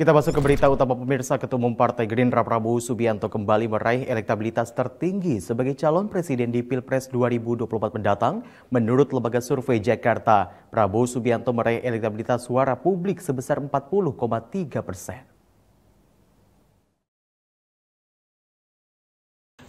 Kita masuk ke berita utama pemirsa Ketua Umum Partai Gerindra Prabowo Subianto kembali meraih elektabilitas tertinggi sebagai calon presiden di Pilpres 2024 mendatang. Menurut Lembaga Survei Jakarta, Prabowo Subianto meraih elektabilitas suara publik sebesar 40,3 persen.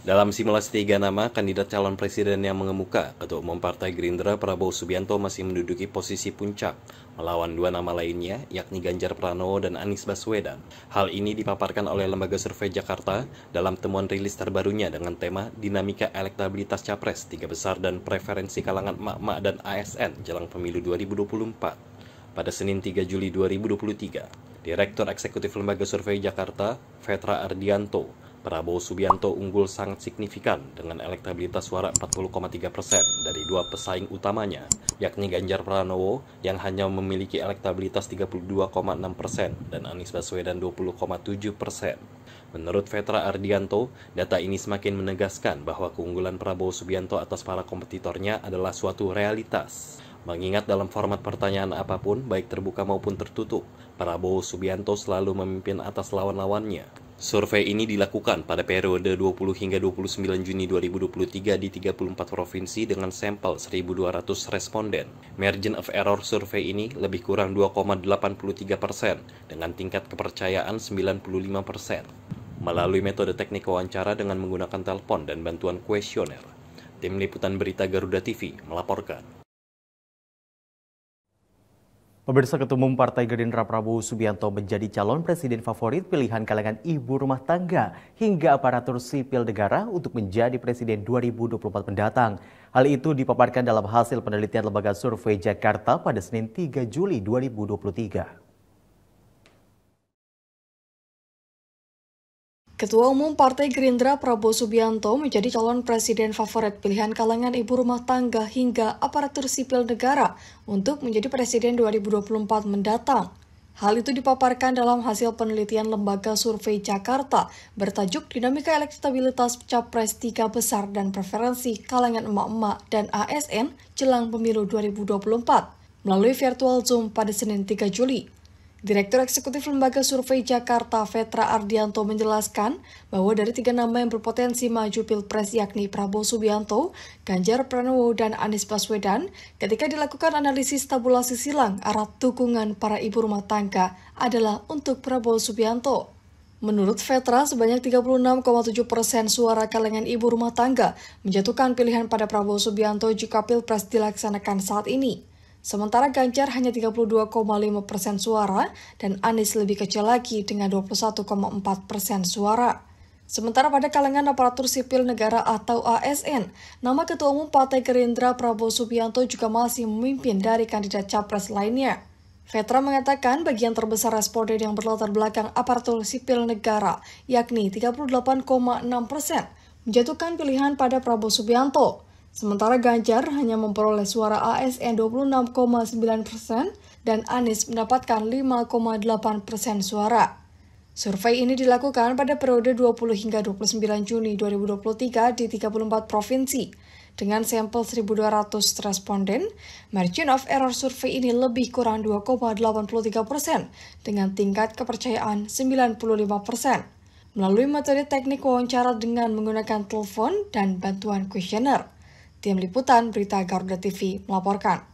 Dalam simulasi tiga nama, kandidat calon presiden yang mengemuka, Ketua Umum Partai Gerindra Prabowo Subianto masih menduduki posisi puncak, melawan dua nama lainnya, yakni Ganjar Pranowo dan Anies Baswedan. Hal ini dipaparkan oleh Lembaga Survei Jakarta dalam temuan rilis terbarunya dengan tema Dinamika Elektabilitas Capres, Tiga Besar dan Preferensi Kalangan Emak-Emak dan ASN jelang pemilu 2024 pada Senin 3 Juli 2023. Direktur Eksekutif Lembaga Survei Jakarta, Vetra Ardianto, Prabowo Subianto unggul sangat signifikan dengan elektabilitas suara 40,3 persen dari dua pesaing utamanya, yakni Ganjar Pranowo yang hanya memiliki elektabilitas 32,6 persen dan Anies Baswedan 20,7 persen. Menurut Vetra Ardianto, data ini semakin menegaskan bahwa keunggulan Prabowo Subianto atas para kompetitornya adalah suatu realitas. Mengingat dalam format pertanyaan apapun, baik terbuka maupun tertutup, Prabowo Subianto selalu memimpin atas lawan-lawannya. Survei ini dilakukan pada periode 20 hingga 29 Juni 2023 di 34 provinsi dengan sampel 1.200 responden. Margin of error survei ini lebih kurang 2,83 persen dengan tingkat kepercayaan 95 persen. Melalui metode teknik wawancara dengan menggunakan telepon dan bantuan kuesioner. Tim Liputan Berita Garuda TV melaporkan. Pemirsa Ketua Partai Gerindra Prabowo Subianto menjadi calon presiden favorit pilihan kalangan ibu rumah tangga hingga aparatur sipil negara untuk menjadi presiden 2024 mendatang. Hal itu dipaparkan dalam hasil penelitian Lembaga Survei Jakarta pada Senin 3 Juli 2023. Ketua Umum Partai Gerindra Prabowo Subianto menjadi calon presiden favorit pilihan kalangan ibu rumah tangga hingga aparatur sipil negara untuk menjadi presiden 2024 mendatang. Hal itu dipaparkan dalam hasil penelitian Lembaga Survei Jakarta bertajuk Dinamika Elektabilitas Capres Tiga Besar dan Preferensi Kalangan Emak-Emak dan ASN Jelang Pemilu 2024 melalui virtual Zoom pada Senin 3 Juli. Direktur Eksekutif Lembaga Survei Jakarta Vetra Ardianto menjelaskan bahwa dari tiga nama yang berpotensi maju Pilpres yakni Prabowo Subianto, Ganjar Pranowo, dan Anies Baswedan, ketika dilakukan analisis tabulasi silang arah dukungan para ibu rumah tangga adalah untuk Prabowo Subianto. Menurut Vetra, sebanyak 36,7 persen suara kalangan ibu rumah tangga menjatuhkan pilihan pada Prabowo Subianto jika Pilpres dilaksanakan saat ini. Sementara Ganjar hanya 32,5 persen suara dan Anies lebih kecil lagi dengan 21,4 persen suara. Sementara pada kalangan aparatur sipil negara atau ASN, nama Ketua Umum Partai Gerindra Prabowo Subianto juga masih memimpin dari kandidat capres lainnya. Vetra mengatakan bagian terbesar responden yang berlatar belakang aparatur sipil negara, yakni 38,6 persen, menjatuhkan pilihan pada Prabowo Subianto. Sementara Ganjar hanya memperoleh suara ASN 26,9 persen dan Anies mendapatkan 5,8 persen suara. Survei ini dilakukan pada periode 20 hingga 29 Juni 2023 di 34 provinsi. Dengan sampel 1.200 responden, margin of error survei ini lebih kurang 2,83 persen dengan tingkat kepercayaan 95 persen. Melalui metode teknik wawancara dengan menggunakan telepon dan bantuan kuesioner. Tim Liputan Berita Garuda TV melaporkan.